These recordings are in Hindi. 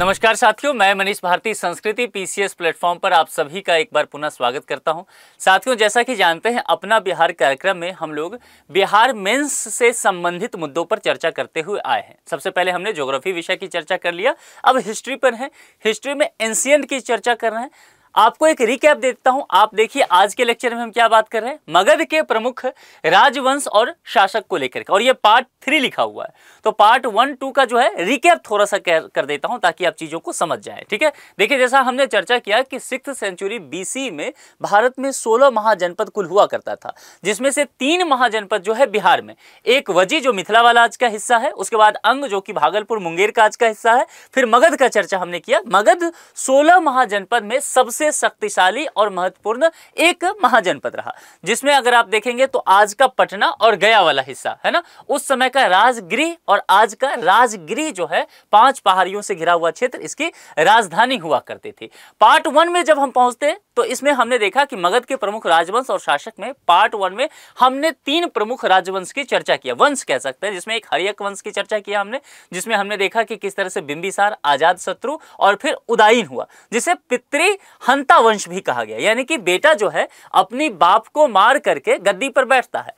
नमस्कार साथियों मैं मनीष भारती संस्कृति पीसीएस प्लेटफॉर्म पर आप सभी का एक बार पुनः स्वागत करता हूं साथियों जैसा कि जानते हैं अपना बिहार कार्यक्रम में हम लोग बिहार मेंस से संबंधित मुद्दों पर चर्चा करते हुए आए हैं सबसे पहले हमने ज्योग्राफी विषय की चर्चा कर लिया अब हिस्ट्री पर है हिस्ट्री में एंशियंट की चर्चा कर रहे हैं आपको एक रिकैप देता हूं आप देखिए आज के लेक्चर में हम क्या बात कर रहे हैं मगध के प्रमुख राजवंश और शासक को लेकर और ये पार्ट थ्री लिखा हुआ है तो पार्ट वन टू का जो है रिकैप थोड़ा सा कर देता हूं ताकि आप चीज़ों को समझ जाए ठीक है देखिए जैसा हमने चर्चा किया कि सिक्स सेंचुरी बीसी में भारत में सोलह महाजनपद कुल हुआ करता था जिसमें से तीन महाजनपद जो है बिहार में एक वजी जो मिथिला वाला आज का हिस्सा है उसके बाद अंग जो कि भागलपुर मुंगेर का आज का हिस्सा है फिर मगध का चर्चा हमने किया मगध सोलह महाजनपद में सबसे सबसे शक्तिशाली और महत्वपूर्ण एक महाजनपद रहा जिसमें अगर आप देखेंगे तो आज का पटना और गया वाला हिस्सा है ना उस समय का राजगृह और आज का राजगिरी जो है पांच पहाड़ियों से घिरा हुआ क्षेत्र इसकी राजधानी हुआ करती थी पार्ट वन में जब हम पहुंचते तो इसमें हमने देखा कि मगध के प्रमुख राजवंश और शासक में पार्ट वन में हमने तीन प्रमुख राजवंश की चर्चा किया वंश कह सकते हैं जिसमें एक हरियक वंश की चर्चा किया हमने जिसमें हमने देखा कि किस तरह से बिंबिसार आजाद शत्रु और फिर उदायन हुआ जिसे पितृहंता वंश भी कहा गया यानी कि बेटा जो है अपनी बाप को मार करके गद्दी पर बैठता है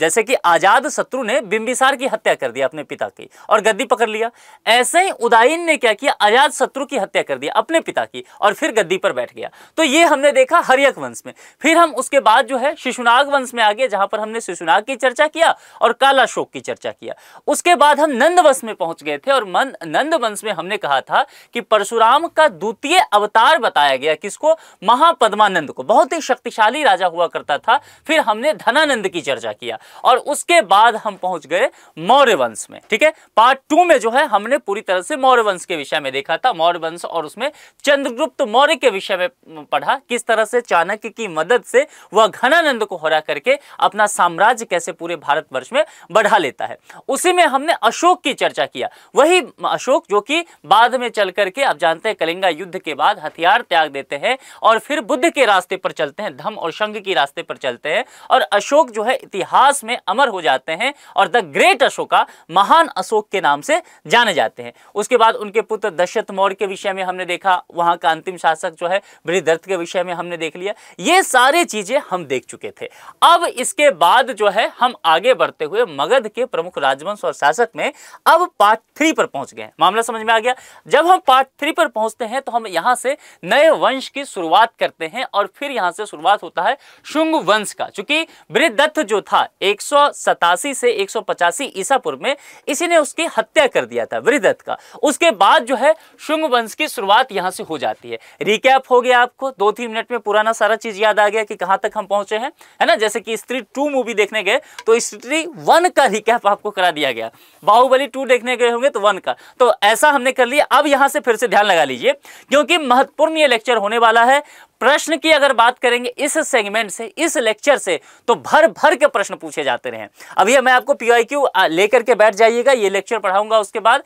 जैसे कि आजाद शत्रु ने बिंबिसार की हत्या कर दिया अपने पिता की और गद्दी पकड़ लिया ऐसे ही उदायन ने क्या किया आजाद शत्रु की हत्या कर दिया अपने पिता की और फिर गद्दी पर बैठ गया तो ये हमने देखा हरियक वंश में फिर हम उसके बाद जो है शिशुनाग वंश में आ गए जहां पर हमने शिशुनाग की चर्चा किया और काला शोक की चर्चा किया उसके बाद हम नंद वंश में पहुंच गए थे और मन नंद वंश में हमने कहा था कि परशुराम का द्वितीय अवतार बताया गया किसको महापद्मानंद को बहुत ही शक्तिशाली राजा हुआ करता था फिर हमने धनानंद की चर्चा किया दिया और उसके बाद हम पहुंच गए मौर्य वंश में ठीक है पार्ट टू में जो है हमने पूरी तरह से मौर्य वंश के विषय में देखा था मौर्य वंश और उसमें चंद्रगुप्त मौर्य के विषय में पढ़ा किस तरह से चाणक्य की मदद से वह घनानंद को हरा करके अपना साम्राज्य कैसे पूरे भारतवर्ष में बढ़ा लेता है उसी में हमने अशोक की चर्चा किया वही अशोक जो कि बाद में चल करके आप जानते हैं कलिंगा युद्ध के बाद हथियार त्याग देते हैं और फिर बुद्ध के रास्ते पर चलते हैं धम और शंग के रास्ते पर चलते हैं और अशोक जो है इतिहास इतिहास में अमर हो जाते हैं और द ग्रेट अशोका महान अशोक के नाम से जाने जाते हैं उसके बाद उनके पुत्र दशरथ मौर्य के विषय में हमने देखा वहां का अंतिम शासक जो है वृद्धर्थ के विषय में हमने देख लिया ये सारी चीज़ें हम देख चुके थे अब इसके बाद जो है हम आगे बढ़ते हुए मगध के प्रमुख राजवंश और शासक में अब पार्ट थ्री पर पहुंच गए मामला समझ में आ गया जब हम पार्ट थ्री पर पहुंचते हैं तो हम यहां से नए वंश की शुरुआत करते हैं और फिर यहां से शुरुआत होता है शुंग वंश का चूंकि वृद्धत्त जो था एक से एक ईसा पूर्व में इसी ने उसकी हत्या कर दिया था वृदत्त का उसके बाद जो है शुंग वंश की शुरुआत यहां से हो जाती है रिकैप हो गया आपको दो तीन मिनट में पुराना सारा चीज याद आ गया कि कहां तक हम पहुंचे हैं है ना जैसे कि स्त्री टू मूवी देखने गए तो स्त्री वन का रिकैप आपको करा दिया गया बाहुबली टू देखने गए होंगे तो वन का तो ऐसा हमने कर लिया अब यहां से फिर से ध्यान लगा लीजिए क्योंकि महत्वपूर्ण ये लेक्चर होने वाला है प्रश्न की अगर बात करेंगे इस सेगमेंट से इस लेक्चर से तो भर भर के प्रश्न पूछे जाते रहे अभी मैं आपको पीआईक्यू लेकर के बैठ जाइएगा ये लेक्चर पढ़ाऊंगा उसके बाद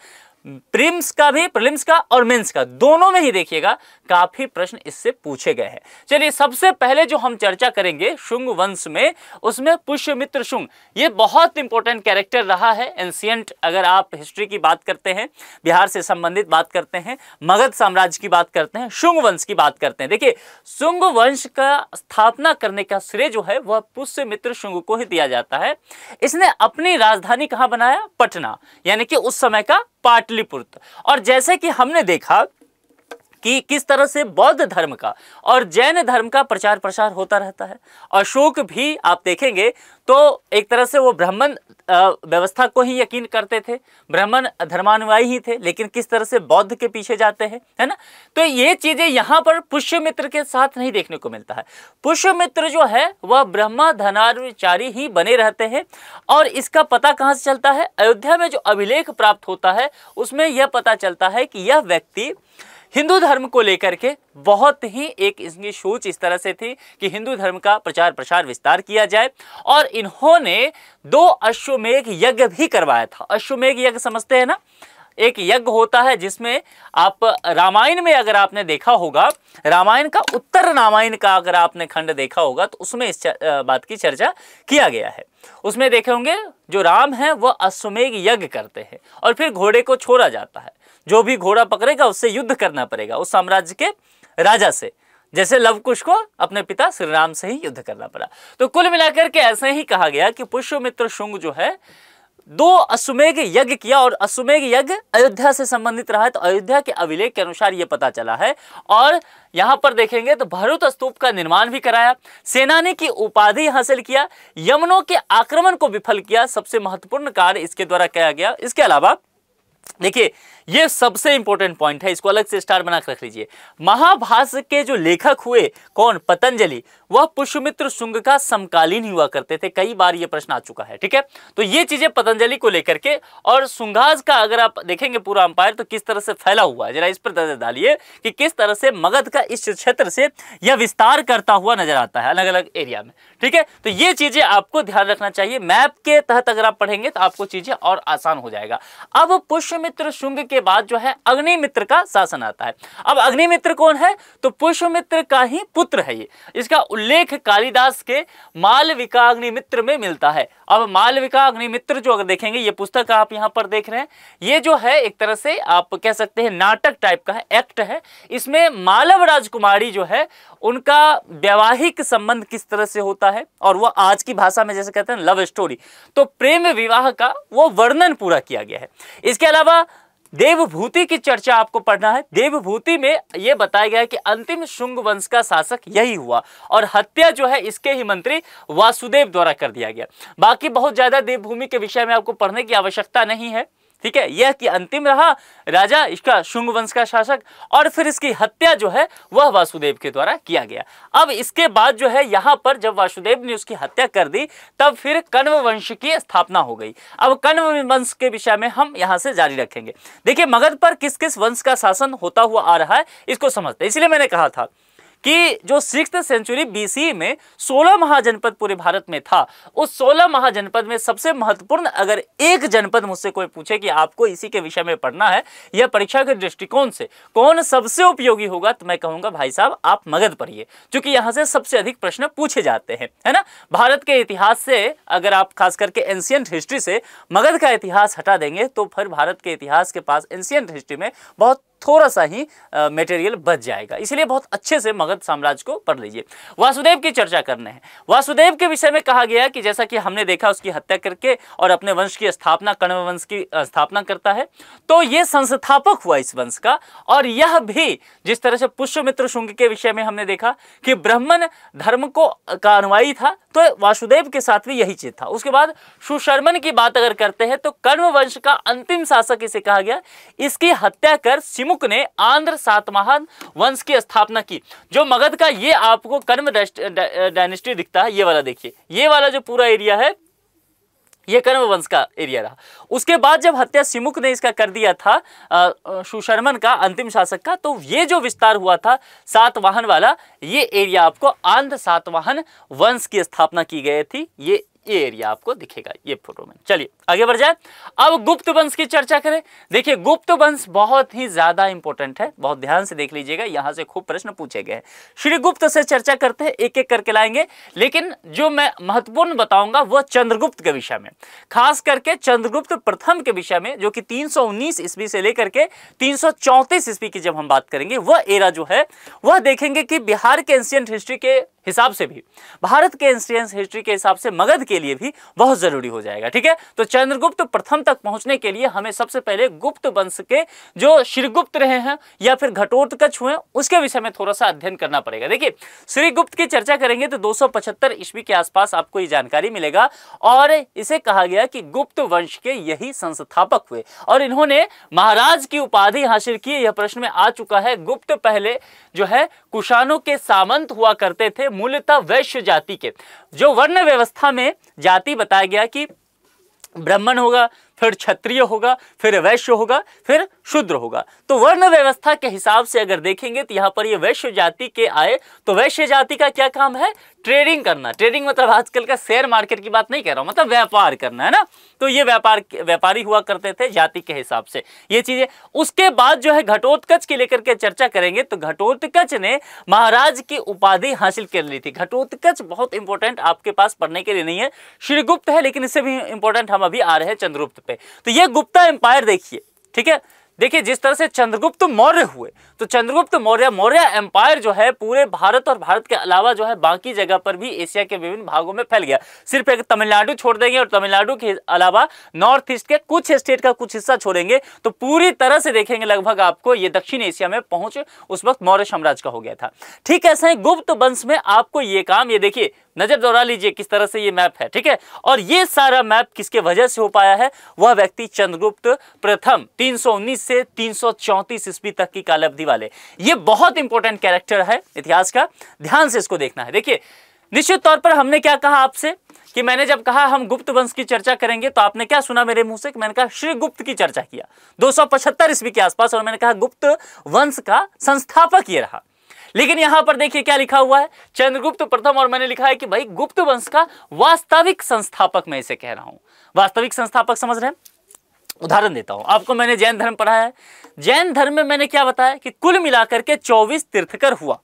प्रिम्स का भी प्रिलिम्स का और मेंस का दोनों में ही देखिएगा काफी प्रश्न इससे पूछे गए हैं चलिए सबसे पहले जो हम चर्चा करेंगे शुंग वंश में उसमें पुष्यमित्र शुंग ये बहुत इंपॉर्टेंट कैरेक्टर रहा है एंशियंट अगर आप हिस्ट्री की बात करते हैं बिहार से संबंधित बात करते हैं मगध साम्राज्य की बात करते हैं शुंग वंश की बात करते हैं देखिए शुंग वंश का स्थापना करने का श्रेय जो है वह पुष्यमित्र शुंग को ही दिया जाता है इसने अपनी राजधानी कहाँ बनाया पटना यानी कि उस समय का पाटलिपुत्र और जैसे कि हमने देखा कि किस तरह से बौद्ध धर्म का और जैन धर्म का प्रचार प्रसार होता रहता है अशोक भी आप देखेंगे तो एक तरह से वो ब्राह्मण व्यवस्था को ही यकीन करते थे ब्राह्मण धर्मानुयायी ही थे लेकिन किस तरह से बौद्ध के पीछे जाते हैं है ना तो ये चीज़ें यहाँ पर पुष्यमित्र के साथ नहीं देखने को मिलता है पुष्यमित्र जो है वह ब्रह्मा धनाचारी ही बने रहते हैं और इसका पता कहां से चलता है अयोध्या में जो अभिलेख प्राप्त होता है उसमें यह पता चलता है कि यह व्यक्ति हिंदू धर्म को लेकर के बहुत ही एक इनकी सोच इस तरह से थी कि हिंदू धर्म का प्रचार प्रसार विस्तार किया जाए और इन्होंने दो अश्वमेघ यज्ञ भी करवाया था अश्वमेघ यज्ञ समझते हैं ना एक यज्ञ होता है जिसमें आप रामायण में अगर आपने देखा होगा रामायण का उत्तर रामायण का अगर आपने खंड देखा होगा तो उसमें इस बात की चर्चा किया गया है उसमें देखे होंगे जो राम है वह अश्वमेघ यज्ञ करते हैं और फिर घोड़े को छोड़ा जाता है जो भी घोड़ा पकड़ेगा उससे युद्ध करना पड़ेगा उस साम्राज्य के राजा से जैसे लवकुश को अपने पिता श्री राम से ही युद्ध करना पड़ा तो कुल मिलाकर के ऐसे ही कहा गया कि पुष्यमित्र शुंग जो है दो अश्वमेघ यज्ञ किया और अश्वमेघ यज्ञ अयोध्या से संबंधित रहा है तो अयोध्या के अभिलेख के अनुसार ये पता चला है और यहाँ पर देखेंगे तो भरूत स्तूप का निर्माण भी कराया सेनानी की उपाधि हासिल किया यमनों के आक्रमण को विफल किया सबसे महत्वपूर्ण कार्य इसके द्वारा किया गया इसके अलावा देखिए ये सबसे इंपॉर्टेंट पॉइंट है इसको अलग से स्टार बनाकर रख लीजिए महाभाष के जो लेखक हुए कौन पतंजलि वह पुष्यमित्र शुंग का समकालीन हुआ करते थे कई बार ये प्रश्न आ चुका है ठीक है तो ये चीजें पतंजलि को लेकर के और सुंगाज का अगर आप देखेंगे पूरा अंपायर तो किस तरह से फैला हुआ है जरा इस पर नजर डालिए कि किस तरह से मगध का इस क्षेत्र से यह विस्तार करता हुआ नजर आता है अलग अलग एरिया में ठीक है तो ये चीजें आपको ध्यान रखना चाहिए मैप के तहत अगर आप पढ़ेंगे तो आपको चीजें और आसान हो जाएगा अब पुष्यमित्र शुंग के उसके बाद जो है अग्निमित्र का शासन आता है अब अग्निमित्र कौन है तो पुष्पमित्र का ही पुत्र है ये इसका उल्लेख कालिदास के मालविका अग्निमित्र में मिलता है अब मालविका अग्निमित्र जो अगर देखेंगे ये पुस्तक आप यहाँ पर देख रहे हैं ये जो है एक तरह से आप कह सकते हैं नाटक टाइप का है एक्ट है इसमें मालव राजकुमारी जो है उनका वैवाहिक संबंध किस तरह से होता है और वो आज की भाषा में जैसे कहते हैं लव स्टोरी तो प्रेम विवाह का वो वर्णन पूरा किया गया है इसके अलावा देवभूति की चर्चा आपको पढ़ना है देवभूति में यह बताया गया है कि अंतिम शुंग वंश का शासक यही हुआ और हत्या जो है इसके ही मंत्री वासुदेव द्वारा कर दिया गया बाकी बहुत ज्यादा देवभूमि के विषय में आपको पढ़ने की आवश्यकता नहीं है ठीक है यह कि अंतिम रहा राजा इसका शुंग वंश का शासक और फिर इसकी हत्या जो है वह वासुदेव के द्वारा किया गया अब इसके बाद जो है यहां पर जब वासुदेव ने उसकी हत्या कर दी तब फिर कण्व वंश की स्थापना हो गई अब कण्व वंश के विषय में हम यहां से जारी रखेंगे देखिए मगध पर किस किस वंश का शासन होता हुआ आ रहा है इसको समझते इसलिए मैंने कहा था कि जो सिक्स सेंचुरी बीसी में सोलह महाजनपद पूरे भारत में था उस सोलह महाजनपद में सबसे महत्वपूर्ण अगर एक जनपद मुझसे कोई पूछे कि आपको इसी के विषय में पढ़ना है या परीक्षा के दृष्टिकोण से कौन सबसे उपयोगी होगा तो मैं कहूँगा भाई साहब आप मगध पढ़िए क्योंकि यहाँ से सबसे अधिक प्रश्न पूछे जाते हैं है ना भारत के इतिहास से अगर आप खास करके एंशियंट हिस्ट्री से मगध का इतिहास हटा देंगे तो फिर भारत के इतिहास के पास एंशियंट हिस्ट्री में बहुत थोड़ा सा ही मटेरियल बच जाएगा इसलिए बहुत अच्छे से मगध साम्राज्य को पढ़ लीजिए वासुदेव की चर्चा करने हैं वासुदेव के विषय में कहा गया कि जैसा कि हमने देखा उसकी हत्या करके और अपने वंश की स्थापना कण्व वंश की स्थापना करता है तो ये संस्थापक हुआ इस वंश का और यह भी जिस तरह से पुष्यमित्र शुंग के विषय में हमने देखा कि ब्राह्मण धर्म को का अनुवाई था तो वासुदेव के साथ भी यही चीज था उसके बाद सुशर्मन की बात अगर करते हैं तो कर्म वंश का अंतिम शासक इसे कहा गया इसकी हत्या कर सिमु अशोक ने आंध्र सातवाहन वंश की स्थापना की जो मगध का ये आपको कर्म डायनेस्टी दिखता है ये वाला देखिए ये वाला जो पूरा एरिया है ये कर्म वंश का एरिया रहा उसके बाद जब हत्या सिमुक ने इसका कर दिया था सुशर्मन का अंतिम शासक का तो ये जो विस्तार हुआ था सातवाहन वाला ये एरिया आपको आंध्र सातवाहन वंश की स्थापना की गई थी ये ये एरिया आपको दिखेगा ये फोटो में चलिए आगे बढ़ जाए अब गुप्त वंश की चर्चा करें देखिए गुप्त वंश बहुत ही ज़्यादा इंपॉर्टेंट है बहुत ध्यान से देख लीजिएगा यहां से खूब प्रश्न पूछे गए श्री गुप्त से चर्चा करते हैं एक एक करके लाएंगे लेकिन जो मैं महत्वपूर्ण बताऊंगा वह चंद्रगुप्त के विषय में खास करके चंद्रगुप्त प्रथम के विषय में जो कि तीन ईस्वी से लेकर के तीन ईस्वी की जब हम बात करेंगे वह एरा जो है वह देखेंगे कि बिहार के एंशियंट हिस्ट्री के हिसाब से भी भारत के एंशियंस हिस्ट्री के हिसाब से मगध के लिए भी बहुत ज़रूरी हो जाएगा ठीक है तो चंद्रगुप्त प्रथम तक पहुंचने के लिए हमें सबसे पहले गुप्त वंश के जो श्रीगुप्त रहे हैं या फिर घटोत्कच हुए उसके विषय में थोड़ा सा अध्ययन करना पड़ेगा देखिए श्रीगुप्त की चर्चा करेंगे तो दो ईस्वी के आसपास आपको ये जानकारी मिलेगा और इसे कहा गया कि गुप्त वंश के यही संस्थापक हुए और इन्होंने महाराज की उपाधि हासिल की यह प्रश्न में आ चुका है गुप्त पहले जो है कुशानों के सामंत हुआ करते थे मूलतः वैश्य जाति के जो वर्ण व्यवस्था में जाति बताया गया कि ब्राह्मण होगा फिर क्षत्रिय होगा फिर वैश्य होगा फिर शूद्र होगा तो वर्ण व्यवस्था के हिसाब से अगर देखेंगे तो यहाँ पर ये वैश्य जाति के आए तो वैश्य जाति का क्या काम है ट्रेडिंग करना ट्रेडिंग मतलब आजकल का शेयर मार्केट की बात नहीं कह रहा हूँ मतलब व्यापार करना है ना तो ये व्यापार व्यापारी हुआ करते थे जाति के हिसाब से ये चीजें उसके बाद जो है घटोत्कच की लेकर के चर्चा करेंगे तो घटोत्कच ने महाराज की उपाधि हासिल कर ली थी घटोत्कच बहुत इंपॉर्टेंट आपके पास पढ़ने के लिए नहीं है श्रीगुप्त है लेकिन इससे भी इंपॉर्टेंट हम अभी आ रहे हैं चंद्रगुप्त पे तो ये गुप्ता एम्पायर देखिए ठीक है देखिए जिस तरह से चंद्रगुप्त मौर्य हुए तो चंद्रगुप्त मौर्य मौर्य एम्पायर जो है पूरे भारत और भारत के अलावा जो है बाकी जगह पर भी एशिया के विभिन्न भागों में फैल गया सिर्फ एक तमिलनाडु छोड़ देंगे और तमिलनाडु के अलावा नॉर्थ ईस्ट के कुछ स्टेट का कुछ हिस्सा छोड़ेंगे तो पूरी तरह से देखेंगे लगभग आपको ये दक्षिण एशिया में पहुंच उस वक्त मौर्य साम्राज्य का हो गया था ठीक ऐसा ही गुप्त वंश में आपको ये काम ये देखिए नज़र दौड़ा लीजिए किस तरह से ये मैप है ठीक है और ये सारा मैप किसके वजह से हो पाया है वह व्यक्ति चंद्रगुप्त प्रथम 319 से 334 ईस्वी तक की कालावधि वाले ये बहुत इंपॉर्टेंट कैरेक्टर है इतिहास का ध्यान से इसको देखना है देखिए निश्चित तौर पर हमने क्या कहा आपसे कि मैंने जब कहा हम गुप्त वंश की चर्चा करेंगे तो आपने क्या सुना मेरे मुंह से कि मैंने कहा श्री गुप्त की चर्चा किया दो ईस्वी के आसपास और मैंने कहा गुप्त वंश का संस्थापक ये रहा लेकिन यहां पर देखिए क्या लिखा हुआ है चंद्रगुप्त प्रथम और मैंने लिखा है कि भाई गुप्त वंश का वास्तविक संस्थापक मैं इसे कह रहा हूं वास्तविक संस्थापक समझ रहे हैं उदाहरण देता हूं आपको मैंने जैन धर्म पढ़ाया है जैन धर्म में मैंने क्या बताया कि कुल मिलाकर के 24 तीर्थकर हुआ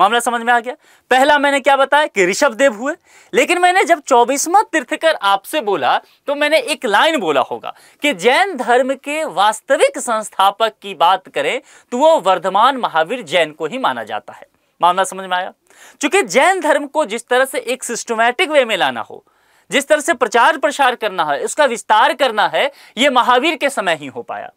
मामला समझ में आ गया पहला मैंने क्या बताया कि ऋषभ देव हुए लेकिन मैंने जब चौबीसवा तीर्थकर आपसे बोला तो मैंने एक लाइन बोला होगा कि जैन धर्म के वास्तविक संस्थापक की बात करें तो वो वर्धमान महावीर जैन को ही माना जाता है मामला समझ में आया चूंकि जैन धर्म को जिस तरह से एक सिस्टमैटिक वे में लाना हो जिस तरह से प्रचार प्रसार करना है उसका विस्तार करना है यह महावीर के समय ही हो पाया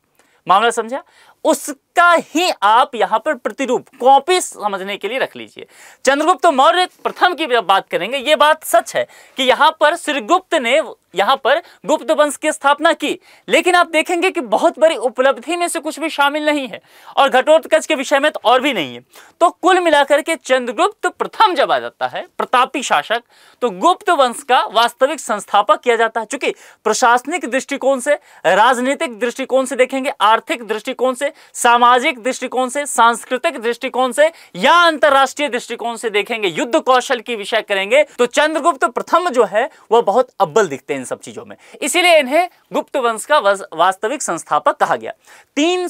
मामला समझा उसका ही आप यहां पर प्रतिरूप कॉपी समझने के लिए रख लीजिए चंद्रगुप्त मौर्य प्रथम की बात करेंगे ये बात सच है कि यहां पर श्रीगुप्त ने यहां पर गुप्त वंश की स्थापना की लेकिन आप देखेंगे कि बहुत बड़ी उपलब्धि में से कुछ भी शामिल नहीं है और घटोत्कच के विषय में तो और भी नहीं है तो कुल मिलाकर के चंद्रगुप्त प्रथम जब आ जाता है प्रतापी शासक तो गुप्त वंश का वास्तविक संस्थापक किया जाता है चूंकि प्रशासनिक दृष्टिकोण से राजनीतिक दृष्टिकोण से देखेंगे आर्थिक दृष्टिकोण से सामाजिक दृष्टिकोण से सांस्कृतिक दृष्टिकोण से या अंतरराष्ट्रीय दृष्टिकोण से देखेंगे युद्ध कौशल की विषय करेंगे तो चंद्रगुप्त प्रथम जो है वह बहुत अब्बल दिखते हैं इन सब चीजों में इसीलिए इन्हें गुप्त वंश का वास्तविक संस्थापक कहा गया तीन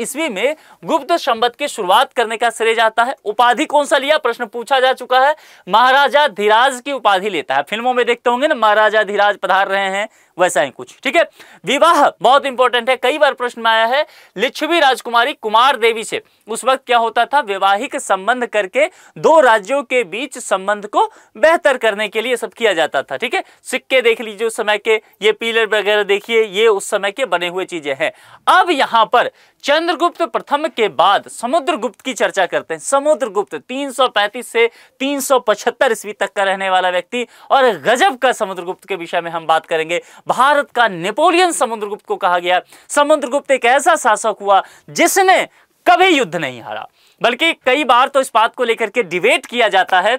ईस्वी में गुप्त संबत की शुरुआत करने का श्रेय जाता है उपाधि कौन सा लिया प्रश्न पूछा जा चुका है महाराजा धीराज की उपाधि लेता है फिल्मों में देखते होंगे ना महाराजा धीराज पधार रहे हैं वैसा ही कुछ ठीक है विवाह बहुत इंपॉर्टेंट है कई बार प्रश्न में आया है लिच्छवी राजकुमारी कुमार देवी से उस वक्त क्या होता था वैवाहिक संबंध करके दो राज्यों के बीच संबंध को बेहतर करने के लिए सब किया जाता था ठीक है सिक्के देख लीजिए उस समय के ये पीलर वगैरह देखिए ये उस समय के बने हुए चीजें हैं अब यहां पर चंद्रगुप्त प्रथम के बाद समुद्रगुप्त की चर्चा करते हैं समुद्रगुप्त 335 से 375 ईस्वी तक का रहने वाला व्यक्ति और गजब का समुद्रगुप्त के विषय में हम बात करेंगे भारत का नेपोलियन समुद्रगुप्त को कहा गया समुद्रगुप्त एक ऐसा शासक हुआ जिसने कभी युद्ध नहीं हारा बल्कि कई बार तो इस बात को लेकर के डिबेट किया जाता है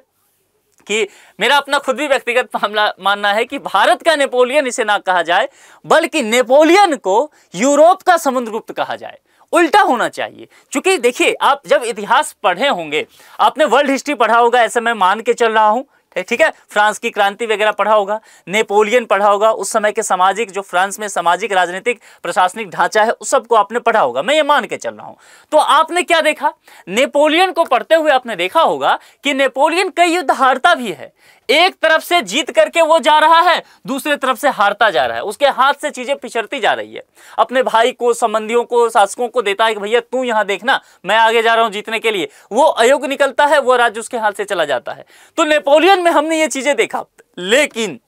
कि मेरा अपना खुद भी व्यक्तिगत मामला मानना है कि भारत का नेपोलियन इसे ना कहा जाए बल्कि नेपोलियन को यूरोप का समुद्रगुप्त कहा जाए उल्टा होना चाहिए क्योंकि देखिए आप जब इतिहास पढ़े होंगे आपने वर्ल्ड हिस्ट्री पढ़ा होगा ऐसे मैं मान के चल रहा हूं ठीक है फ्रांस की क्रांति वगैरह पढ़ा होगा नेपोलियन पढ़ा होगा उस समय के सामाजिक जो फ्रांस में सामाजिक राजनीतिक प्रशासनिक ढांचा है उस सबको आपने पढ़ा होगा मैं ये मान के चल रहा हूं तो आपने क्या देखा नेपोलियन को पढ़ते हुए आपने देखा होगा कि नेपोलियन कई युद्ध हारता भी है एक तरफ से जीत करके वो जा रहा है दूसरे तरफ से हारता जा रहा है उसके हाथ से चीजें पिछड़ती जा रही है अपने भाई को संबंधियों को शासकों को देता है कि भैया तू यहां देखना मैं आगे जा रहा हूं जीतने के लिए वो अयोग निकलता है वो राज्य उसके हाथ से चला जाता है तो नेपोलियन में हमने ये चीजें देखा लेकिन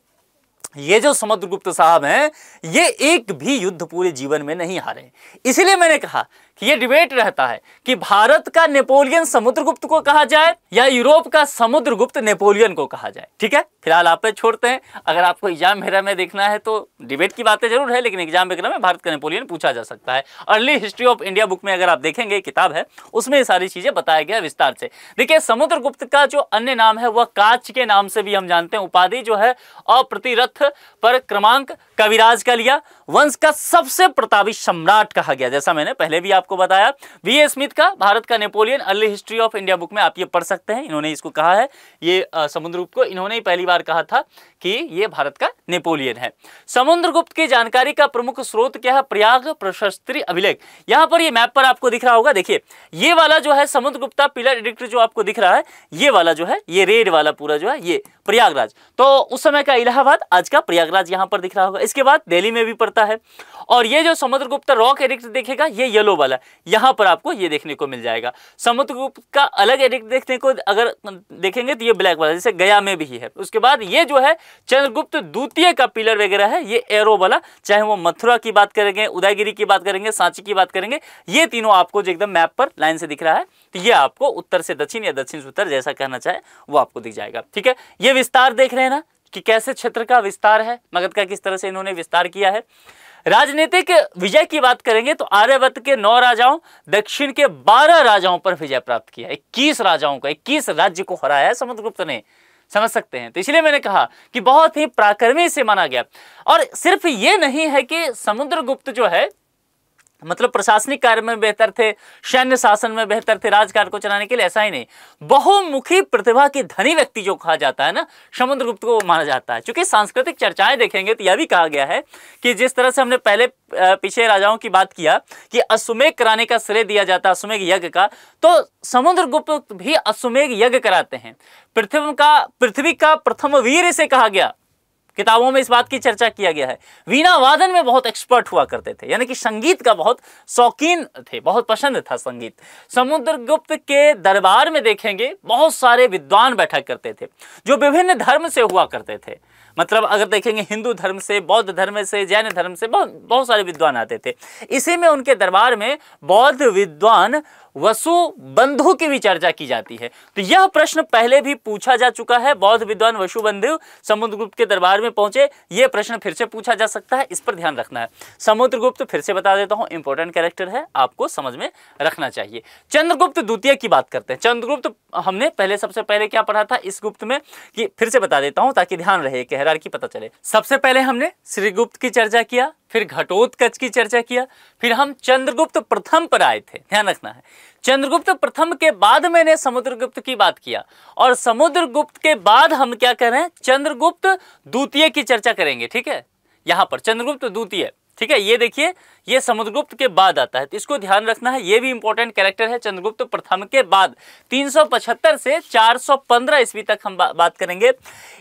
ये जो समुद्रगुप्त साहब हैं ये एक भी युद्ध पूरे जीवन में नहीं हारे इसलिए मैंने कहा ये डिबेट रहता है कि भारत का नेपोलियन समुद्रगुप्त को कहा जाए या यूरोप का समुद्रगुप्त नेपोलियन को कहा जाए ठीक है फिलहाल आप पे छोड़ते हैं अगर आपको एग्जाम वगैरह में देखना है तो डिबेट की बातें जरूर है लेकिन एग्जाम वगैरह में भारत का नेपोलियन पूछा जा सकता है early history of India book में अगर आप देखेंगे किताब है उसमें सारी चीजें बताया गया विस्तार से देखिए समुद्रगुप्त का जो अन्य नाम है वह काच के नाम से भी हम जानते हैं उपाधि जो है अप्रतिरथ पर क्रमांक कविराज का लिया वंश का सबसे प्रतापी सम्राट कहा गया जैसा मैंने पहले भी आपको बताया वी ए स्मिथ का भारत का Napoleon early history of India book में आप ये पढ़ सकते हैं इन्होंने इसको कहा है ये समुद्र रूप को इन्होंने ही पहली बार कहा था कि ये भारत का नेपोलियन है समुद्रगुप्त की जानकारी का प्रमुख स्रोत क्या है प्रयाग प्रशस्त्री अभिलेख यहाँ पर ये मैप पर आपको दिख रहा होगा देखिए ये वाला जो है समुद्रगुप्ता पिलर एडिक्ट जो आपको दिख रहा है ये वाला जो है ये रेड वाला पूरा जो है ये प्रयागराज तो उस समय का इलाहाबाद आज का प्रयागराज यहाँ पर दिख रहा होगा इसके बाद दिल्ली में भी पड़ता है और ये जो समुद्रगुप्त रॉक एडिक्ट देखेगा ये येलो वाला यहाँ पर आपको ये देखने को मिल जाएगा समुद्रगुप्त का अलग एडिक्ट देखने को अगर देखेंगे तो ये ब्लैक वाला जैसे गया में भी है उसके बाद ये जो है चंद्रगुप्त द्वितीय का पिलर वगैरह है ये एरो वाला चाहे वो मथुरा की बात करेंगे उदयगिरी की बात करेंगे सांची की बात करेंगे ये तीनों आपको जो एकदम मैप पर लाइन से दिख रहा है तो ये आपको उत्तर से दक्षिण या दक्षिण से उत्तर जैसा कहना चाहे वो आपको दिख जाएगा ठीक है ये विस्तार देख रहे हैं ना कि कैसे क्षेत्र का विस्तार है मगध का किस तरह से इन्होंने विस्तार किया है राजनीतिक विजय की बात करेंगे तो आर्यवत के नौ राजाओं दक्षिण के बारह राजाओं पर विजय प्राप्त किया इक्कीस राजाओं का इक्कीस राज्य को हराया है समुद्रगुप्त ने समझ सकते हैं तो इसलिए मैंने कहा कि बहुत ही प्राकर्मी से माना गया और सिर्फ ये नहीं है कि समुद्रगुप्त जो है मतलब प्रशासनिक कार्य में बेहतर थे सैन्य शासन में बेहतर थे राजकार्य को चलाने के लिए ऐसा ही नहीं बहुमुखी प्रतिभा के धनी व्यक्ति जो कहा जाता है ना समुद्रगुप्त को माना जाता है क्योंकि सांस्कृतिक चर्चाएं देखेंगे तो यह भी कहा गया है कि जिस तरह से हमने पहले पीछे राजाओं की बात किया कि अश्वमेघ कराने का श्रेय दिया जाता है अश्वमेघ यज्ञ का तो समुद्रगुप्त भी अश्वमेघ यज्ञ कराते हैं पृथ्वी का पृथ्वी का प्रथम वीर इसे कहा गया किताबों में इस बात की चर्चा किया गया है वीणा वादन में बहुत एक्सपर्ट हुआ करते थे यानी कि संगीत का बहुत शौकीन थे बहुत पसंद था संगीत समुद्रगुप्त के दरबार में देखेंगे बहुत सारे विद्वान बैठा करते थे जो विभिन्न धर्म से हुआ करते थे मतलब अगर देखेंगे हिंदू धर्म से बौद्ध धर्म से जैन धर्म से बहुत बहुत सारे विद्वान आते थे इसी में उनके दरबार में बौद्ध विद्वान वसु बंधु की भी चर्चा की जाती है तो यह प्रश्न पहले भी पूछा जा चुका है बौद्ध विद्वान वसु बंधु समुद्रगुप्त के दरबार में पहुंचे यह प्रश्न फिर से पूछा जा सकता है इस पर ध्यान रखना है समुद्रगुप्त फिर से बता देता हूं इंपॉर्टेंट कैरेक्टर है आपको समझ में रखना चाहिए चंद्रगुप्त द्वितीय की बात करते हैं चंद्रगुप्त हमने पहले सबसे पहले क्या पढ़ा था इस गुप्त में कि फिर से बता देता हूं ताकि ध्यान रहे कहरार की पता चले सबसे पहले हमने श्रीगुप्त की चर्चा किया फिर घटोत्कच की चर्चा किया फिर हम चंद्रगुप्त प्रथम पर आए थे ध्यान रखना है चंद्रगुप्त प्रथम के बाद मैंने समुद्रगुप्त की बात किया और समुद्रगुप्त के बाद हम क्या करें चंद्रगुप्त द्वितीय की चर्चा करेंगे ठीक है यहां पर चंद्रगुप्त द्वितीय ठीक है ये देखिए ये समुद्रगुप्त के बाद आता है तो इसको ध्यान रखना है ये भी इंपॉर्टेंट कैरेक्टर है चंद्रगुप्त प्रथम के बाद 375 से 415 सौ ईस्वी तक हम बा, बात करेंगे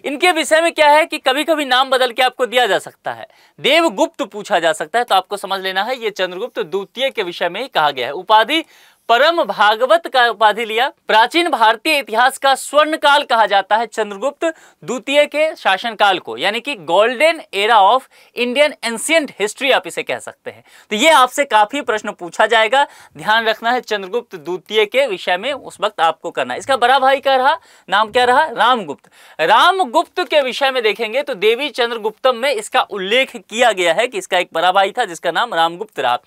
इनके विषय में क्या है कि कभी कभी नाम बदल के आपको दिया जा सकता है देवगुप्त पूछा जा सकता है तो आपको समझ लेना है ये चंद्रगुप्त द्वितीय के विषय में ही कहा गया है उपाधि परम भागवत का उपाधि लिया प्राचीन भारतीय इतिहास का स्वर्ण काल कहा जाता है चंद्रगुप्त द्वितीय के शासनकाल को यानी कि golden era of Indian ancient history आप इसे कह सकते हैं तो ये आपसे काफी प्रश्न पूछा जाएगा ध्यान रखना है चंद्रगुप्त द्वितीय के विषय में उस वक्त आपको करना इसका बड़ा भाई क्या रहा नाम क्या रहा रामगुप्त रामगुप्त के विषय में देखेंगे तो देवी चंद्रगुप्तम में इसका उल्लेख किया गया है कि इसका एक बड़ा भाई था जिसका नाम रामगुप्त रहा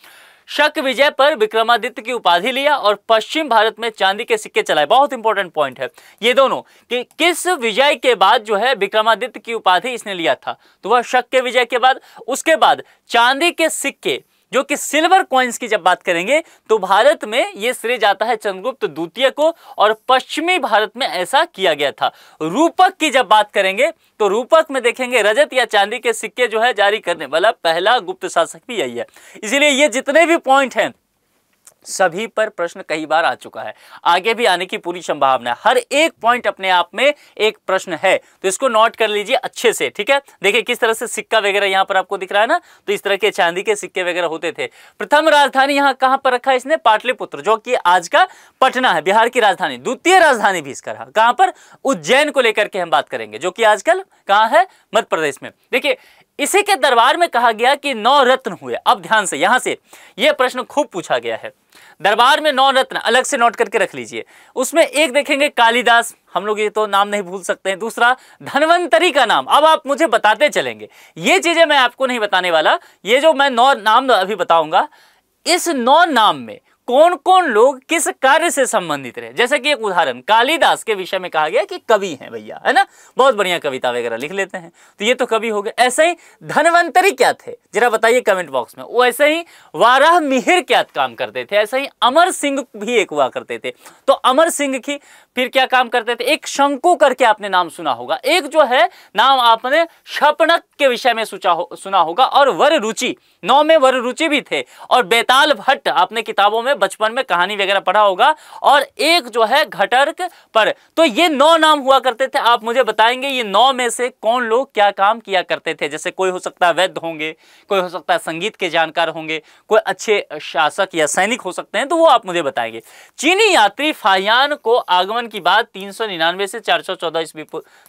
शक विजय पर विक्रमादित्य की उपाधि लिया और पश्चिम भारत में चांदी के सिक्के चलाए बहुत इंपॉर्टेंट पॉइंट है ये दोनों कि किस विजय के बाद जो है विक्रमादित्य की उपाधि इसने लिया था तो वह शक के विजय के बाद उसके बाद चांदी के सिक्के जो कि सिल्वर कॉइन्स की जब बात करेंगे तो भारत में ये श्रेय जाता है चंद्रगुप्त द्वितीय को और पश्चिमी भारत में ऐसा किया गया था रूपक की जब बात करेंगे तो रूपक में देखेंगे रजत या चांदी के सिक्के जो है जारी करने वाला पहला गुप्त शासक भी यही है इसीलिए ये जितने भी पॉइंट हैं सभी पर प्रश्न कई बार आ चुका है आगे भी आने की पूरी संभावना है हर एक पॉइंट अपने आप में एक प्रश्न है तो इसको नोट कर लीजिए अच्छे से ठीक है देखिए किस तरह से सिक्का वगैरह यहां पर आपको दिख रहा है ना तो इस तरह के चांदी के सिक्के वगैरह होते थे प्रथम राजधानी यहां कहां पर रखा है इसने पाटलिपुत्र जो कि आज का पटना है बिहार की राजधानी द्वितीय राजधानी भी इसका रहा कहां पर उज्जैन को लेकर के हम बात करेंगे जो कि आजकल कहां है मध्य प्रदेश में देखिए इसी के दरबार में कहा गया कि नौ रत्न हुए अब ध्यान से यहां से यह प्रश्न खूब पूछा गया है दरबार में नौ रत्न अलग से नोट करके रख लीजिए उसमें एक देखेंगे कालिदास हम लोग ये तो नाम नहीं भूल सकते हैं दूसरा धनवंतरी का नाम अब आप मुझे बताते चलेंगे ये चीज़ें मैं आपको नहीं बताने वाला ये जो मैं नौ नाम अभी बताऊंगा इस नौ नाम में कौन कौन लोग किस कार्य से संबंधित रहे जैसे कि एक उदाहरण कालिदास के विषय में कहा गया कि कवि हैं भैया है ना बहुत बढ़िया कविता वगैरह लिख लेते हैं तो ये तो कवि हो गए ऐसे ही धनवंतरी क्या थे जरा बताइए कमेंट बॉक्स में वैसे ही वाराह मिहिर क्या काम करते थे ऐसे ही अमर सिंह भी एक हुआ करते थे तो अमर सिंह की फिर क्या काम करते थे एक शंकु करके आपने नाम सुना होगा एक जो है नाम आपने शपनक के विषय में सोचा हो, सुना होगा और वर रुचि नौ में वर रुचि भी थे और बेताल भट्ट आपने किताबों में बचपन में कहानी वगैरह पढ़ा होगा और एक जो है घटर्क पर तो ये नौ नाम हुआ करते थे आप मुझे बताएंगे ये नौ में से कौन लोग क्या काम किया करते थे जैसे कोई हो सकता है वैद्य होंगे कोई हो सकता है संगीत के जानकार होंगे कोई अच्छे शासक या सैनिक हो सकते हैं तो वो आप मुझे बताएंगे चीनी यात्री फायान को आगमन की बात तीन से चार सौ चौदह ईस्वी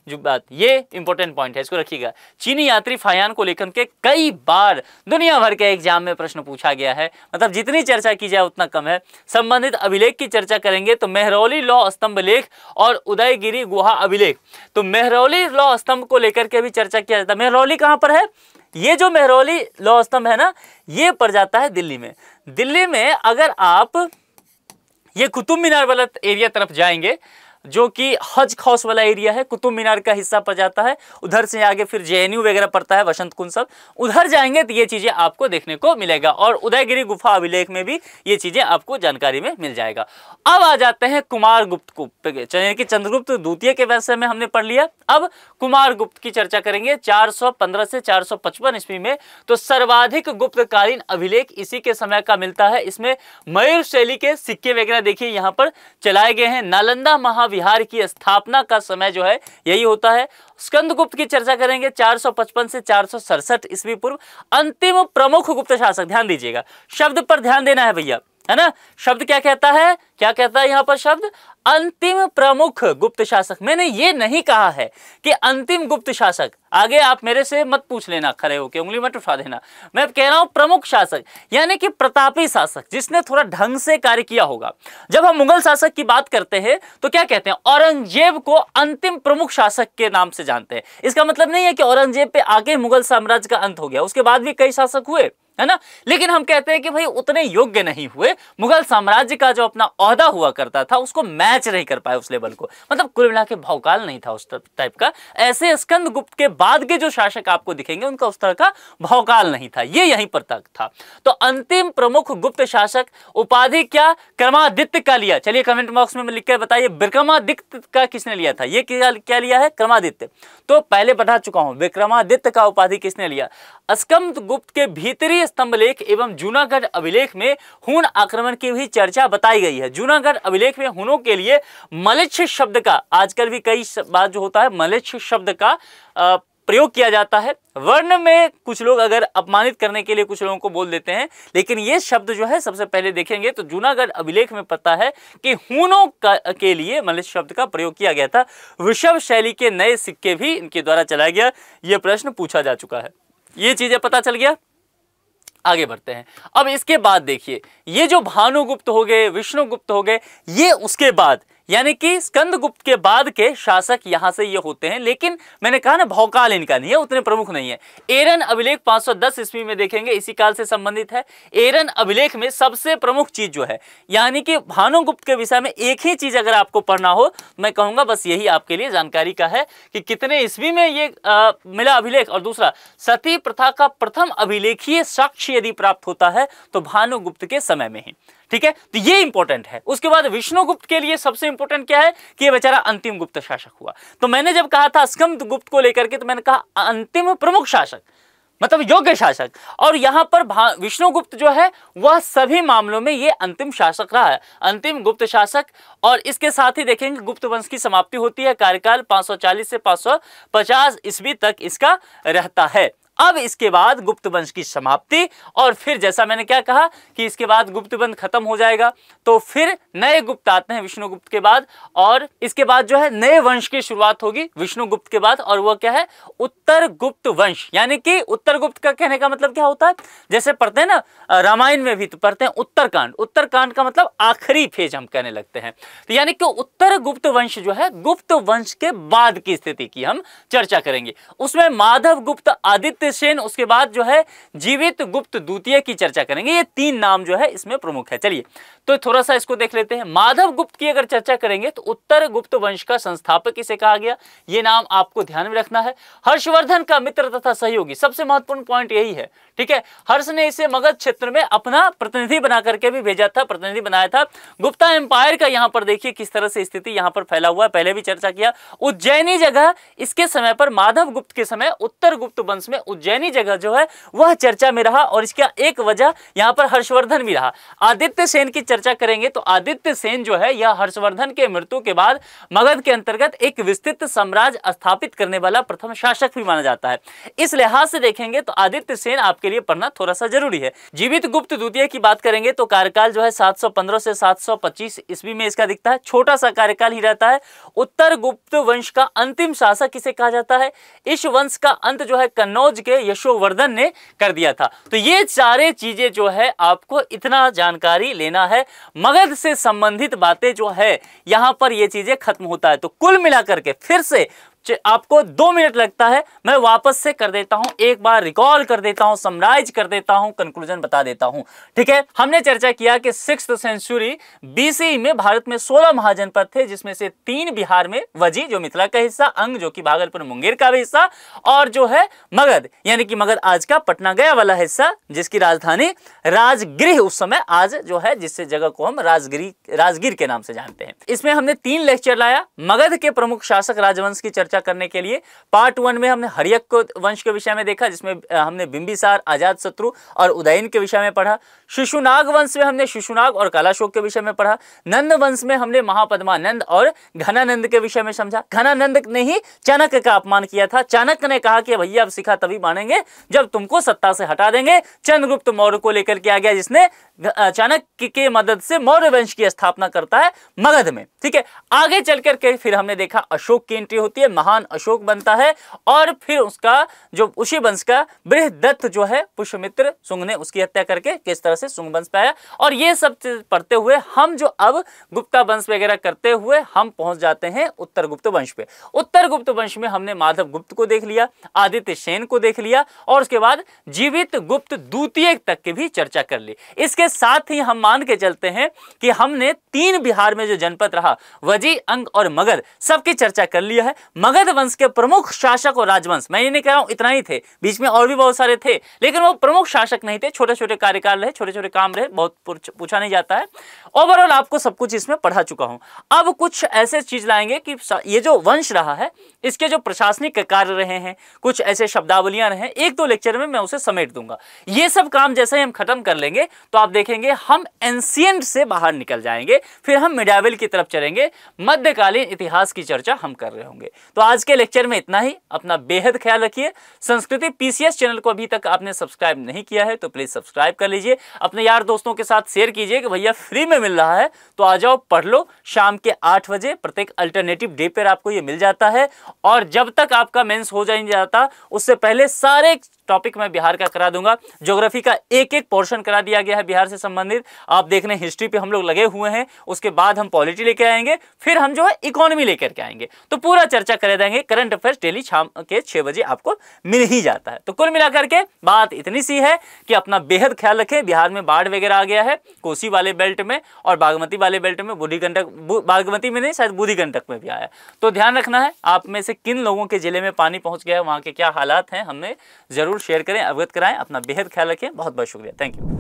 जो बात ये इंपॉर्टेंट पॉइंट है इसको रखिएगा चीनी यात्री फायान को लेकर के कई बार दुनिया भर के एग्जाम में प्रश्न पूछा गया है मतलब जितनी चर्चा की जाए उतना कम स्तंभ है संबंधित अभिलेख की चर्चा करेंगे तो मेहरौली लौ स्तंभ लेख और उदयगिरी गुहा अभिलेख तो मेहरौली लौ स्तंभ को लेकर के भी चर्चा किया जाता है मेहरौली कहाँ पर है ये जो मेहरौली लौ स्तंभ है ना ये पड़ जाता है दिल्ली में दिल्ली में अगर आप ये कुतुब मीनार वाला एरिया तरफ जाएंगे जो कि हज खौस वाला एरिया है कुतुब मीनार का हिस्सा पड़ जाता है उधर से आगे फिर जे वगैरह पड़ता है वसंत कुंज सब उधर जाएंगे तो ये चीज़ें आपको देखने को मिलेगा और उदयगिरी गुफा अभिलेख में भी ये चीज़ें आपको जानकारी में मिल जाएगा अब आ जाते हैं कुमार गुप्त यानी कि चंद्रगुप्त द्वितीय के व्यवसाय में हमने पढ़ लिया अब कुमार गुप्त की चर्चा करेंगे चार से चार ईस्वी में तो सर्वाधिक गुप्तकालीन अभिलेख इसी के समय का मिलता है इसमें मयूर शैली के सिक्के वगैरह देखिए यहाँ पर चलाए गए हैं नालंदा महा विहार की स्थापना का समय जो है यही होता है स्कंदगुप्त की चर्चा करेंगे 455 से चार सौ ईस्वी पूर्व अंतिम प्रमुख गुप्त शासक ध्यान दीजिएगा शब्द पर ध्यान देना है भैया है ना शब्द क्या कहता है क्या कहता है यहां पर शब्द अंतिम प्रमुख गुप्त शासक मैंने ये नहीं कहा है कि अंतिम गुप्त शासक आगे आप मेरे से मत पूछ लेना खड़े होके उंगली मत उठा देना मैं कह रहा हूं प्रमुख शासक यानी कि प्रतापी शासक जिसने थोड़ा ढंग से कार्य किया होगा जब हम मुगल शासक की बात करते हैं तो क्या कहते हैं औरंगजेब को अंतिम प्रमुख शासक के नाम से जानते हैं इसका मतलब नहीं है कि औरंगजेब पे आगे मुगल साम्राज्य का अंत हो गया उसके बाद भी कई शासक हुए है ना लेकिन हम कहते हैं कि भाई उतने योग्य नहीं हुए मुगल साम्राज्य का जो अपना अहदा हुआ करता था उसको मैच नहीं कर पाए उस लेवल को मतलब कुल मिला के भावकाल नहीं था उस टाइप का ऐसे स्कंद गुप्त के बाद के जो शासक आपको दिखेंगे उनका उस तरह का भावकाल नहीं था ये यहीं पर तक था तो अंतिम प्रमुख गुप्त शासक उपाधि क्या क्रमादित्य का लिया चलिए कमेंट बॉक्स में लिखकर बताइए विक्रमादित्य का किसने लिया था यह क्या लिया है क्रमादित्य तो पहले बता चुका हूं विक्रमादित्य का उपाधि किसने लिया स्कंद गुप्त के भीतरी स्तंभ लेख एवं जूनागढ़ अभिलेख में हुन आक्रमण की भी चर्चा बताई गई है जूनागढ़ अभिलेख में हुनों के लिए मलिच्छ शब्द का आजकल भी कई बात जो होता है मलिच्छ शब्द का प्रयोग किया जाता है वर्ण में कुछ लोग अगर अपमानित करने के लिए कुछ लोगों को बोल देते हैं लेकिन ये शब्द जो है सबसे पहले देखेंगे तो जूनागढ़ अभिलेख में पता है कि हूनों का के लिए मलिक शब्द का प्रयोग किया गया था वृषभ शैली के नए सिक्के भी इनके द्वारा चलाया गया ये प्रश्न पूछा जा चुका है ये चीज़ें पता चल गया आगे बढ़ते हैं अब इसके बाद देखिए ये जो भानुगुप्त हो गए विष्णुगुप्त हो गए ये उसके बाद यानी कि स्कंद गुप्त के बाद के शासक यहां से ये यह होते हैं लेकिन मैंने कहा ना भौकाल इनका नहीं है उतने प्रमुख नहीं है एरन अभिलेख 510 ईस्वी में देखेंगे इसी काल से संबंधित है एरन अभिलेख में सबसे प्रमुख चीज जो है यानी कि भानुगुप्त के विषय में एक ही चीज अगर आपको पढ़ना हो मैं कहूंगा बस यही आपके लिए जानकारी का है कि कितने ईस्वी में ये आ, मिला अभिलेख और दूसरा सती प्रथा का प्रथम अभिलेखीय साक्ष्य यदि प्राप्त होता है तो भानुगुप्त के समय में ही ठीक है तो ये इंपॉर्टेंट है उसके बाद विष्णुगुप्त के लिए सबसे इंपॉर्टेंट क्या है कि ये बेचारा अंतिम गुप्त शासक हुआ तो मैंने जब कहा था अस्कम गुप्त को लेकर के तो मैंने कहा अंतिम प्रमुख शासक मतलब योग्य शासक और यहां पर विष्णुगुप्त जो है वह सभी मामलों में ये अंतिम शासक रहा है अंतिम गुप्त शासक और इसके साथ ही देखेंगे गुप्त वंश की समाप्ति होती है कार्यकाल 540 से 550 ईस्वी तक इसका रहता है अब इसके बाद गुप्त वंश की समाप्ति और फिर जैसा मैंने क्या कहा कि इसके बाद गुप्त वंश खत्म हो जाएगा तो फिर नए गुप्त आते हैं विष्णुगुप्त के बाद और इसके बाद जो है नए वंश की शुरुआत होगी विष्णुगुप्त के बाद और वह क्या है उत्तर गुप्त वंश यानी कि उत्तर गुप्त का कहने का मतलब क्या होता है जैसे पढ़ते हैं ना रामायण में भी तो पढ़ते हैं उत्तरकांड उत्तरकांड का मतलब आखिरी फेज हम कहने लगते हैं तो यानी कि उत्तर गुप्त वंश जो है गुप्त वंश के बाद की स्थिति की हम चर्चा करेंगे उसमें माधव गुप्त आदित्य सेन उसके बाद जो है जीवित गुप्त द्वितीय की चर्चा करेंगे ये तीन नाम जो है इसमें प्रमुख है चलिए तो थोड़ा सा इसको देख लेते हैं माधव गुप्त की अगर चर्चा करेंगे तो उत्तर गुप्त वंश का संस्थापक इसे कहा गया ये नाम आपको ध्यान में रखना है हर्षवर्धन का मित्र तथा सहयोगी सबसे महत्वपूर्ण पॉइंट यही है ठीक है हर्ष ने इसे मगध क्षेत्र में अपना प्रतिनिधि बना करके भी भेजा था प्रतिनिधि बनाया था गुप्ता एम्पायर का यहां पर देखिए किस तरह से स्थिति यहां पर फैला हुआ है पहले भी चर्चा किया उज्जैनी जगह इसके समय पर माधव गुप्त के समय उत्तर गुप्त वंश में उज्जैनी जगह जो है वह चर्चा में रहा और इसका एक वजह यहां पर हर्षवर्धन भी रहा आदित्य सेन की चर्चा करेंगे तो आदित्य सेन जो है यह हर्षवर्धन के मृत्यु के बाद मगध के अंतर्गत एक विस्तृत साम्राज्य स्थापित करने वाला प्रथम शासक भी माना जाता है इस लिहाज से देखेंगे तो आदित्य सेन आपके लिए पढ़ना थोड़ा सा जरूरी है जीवित गुप्त द्वितीय की बात करेंगे तो कार्यकाल जो है 715 से 725 ईस्वी में इसका दिखता है छोटा सा कार्यकाल ही रहता है उत्तर गुप्त वंश का अंतिम शासक किसे कहा जाता है इस वंश का अंत जो है कन्नौज के यशोवर्धन ने कर दिया था तो ये सारे चीजें जो है आपको इतना जानकारी लेना है मगध से संबंधित बातें जो है यहां पर ये चीजें खत्म होता है तो कुल मिलाकर के फिर से आपको दो मिनट लगता है मैं वापस से कर देता हूं एक बार रिकॉल कर देता हूं समराइज कर देता हूं कंक्लूजन बता देता हूं ठीक है हमने चर्चा किया कि सिक्स सेंचुरी बीसी में भारत में सोलह महाजनपद थे जिसमें से तीन बिहार में वजी जो मिथिला का हिस्सा अंग जो कि भागलपुर मुंगेर का भी हिस्सा और जो है मगध यानी कि मगध आज का पटना गया वाला हिस्सा जिसकी राजधानी राजगृह उस समय आज जो है जिससे जगह को हम राजगिरी राजगीर के नाम से जानते हैं इसमें हमने तीन लेक्चर लाया मगध के प्रमुख शासक राजवंश की चर्चा चर्चा करने के लिए पार्ट वन में हमने हरियक को वंश के विषय में देखा जिसमें हमने बिंबिसार आजाद शत्रु और उदयन के विषय में पढ़ा शिशुनाग वंश में हमने शिशुनाग और कालाशोक के विषय में पढ़ा नंद वंश में हमने महापद्मानंद और घनानंद के विषय में समझा घनानंद ने ही चाणक्य का अपमान किया था चाणक्य ने कहा कि भैया अब सिखा तभी मानेंगे जब तुमको सत्ता से हटा देंगे चंद्रगुप्त मौर्य को लेकर के आ गया जिसने चाणक्य के मदद से मौर्य वंश की स्थापना करता है मगध में ठीक है आगे चल करके फिर हमने देखा अशोक की एंट्री होती है महान अशोक बनता है और फिर उसका जो उसी वंश का बृहदत्त जो है पुष्यमित्र सुंग ने उसकी हत्या करके किस तरह से सुंग वंश पाया और ये सब पढ़ते हुए हम जो अब गुप्ता वंश वगैरह करते हुए हम पहुंच जाते हैं उत्तर गुप्त वंश पे उत्तर गुप्त वंश में हमने माधव गुप्त को देख लिया आदित्य सेन को देख लिया और उसके बाद जीवित गुप्त द्वितीय तक की भी चर्चा कर ली इसके साथ ही हम मान के चलते हैं कि हमने तीन बिहार में जो जनपद रहा वजी अंग और मगध सबकी चर्चा कर लिया है मगध वंश के प्रमुख शासक और राजवंश मैं ये नहीं कह रहा हूं इतना ही थे बीच में और भी बहुत सारे थे लेकिन वो प्रमुख शासक नहीं थे छोटे छोटे कार्यकाल रहे छोटे छोटे काम रहे बहुत पूछा नहीं जाता है ओवरऑल आपको सब कुछ इसमें पढ़ा चुका हूं अब कुछ ऐसे चीज लाएंगे कि ये जो वंश रहा है इसके जो प्रशासनिक कार्य रहे हैं कुछ ऐसे शब्दावलियां रहे एक दो लेक्चर में मैं उसे समेट दूंगा ये सब काम जैसे ही हम खत्म कर लेंगे तो आप देखेंगे हम एंसियंट से बाहर निकल जाएंगे फिर हम मिडावेल की तरफ चलेंगे मध्यकालीन इतिहास की चर्चा हम कर रहे होंगे तो आज के लेक्चर में इतना ही अपना बेहद ख्याल रखिए संस्कृति पीसीएस चैनल को अभी तक आपने सब्सक्राइब नहीं किया है तो प्लीज़ सब्सक्राइब कर लीजिए अपने यार दोस्तों के साथ शेयर कीजिए कि भैया फ्री में मिल रहा है तो आ जाओ पढ़ लो शाम के आठ बजे प्रत्येक अल्टरनेटिव डे पर आपको यह मिल जाता है और जब तक आपका मेन्स हो जाए जाता उससे पहले सारे टॉपिक मैं बिहार का करा दूंगा ज्योग्राफी का एक एक पोर्शन करा दिया गया है बिहार से संबंधित आप देख रहे हैं हिस्ट्री पे हम लोग लगे हुए हैं उसके बाद हम पॉलिटी लेके आएंगे फिर हम जो है इकोनॉमी लेकर के आएंगे तो पूरा चर्चा करे देंगे करंट अफेयर्स डेली शाम के छह बजे आपको मिल ही जाता है तो कुल मिलाकर के बात इतनी सी है कि अपना बेहद ख्याल रखें बिहार में बाढ़ वगैरह आ गया है कोसी वाले बेल्ट में और बागमती वाले बेल्ट में बूढ़ी गंडक बागमती में नहीं शायद बूढ़ी गंडक में भी आया तो ध्यान रखना है आप में से किन लोगों के जिले में पानी पहुंच गया है वहाँ के क्या हालात हैं हमने जरूर शेयर करें अवगत कराएं अपना बेहद ख्याल रखें बहुत बहुत शुक्रिया थैंक यू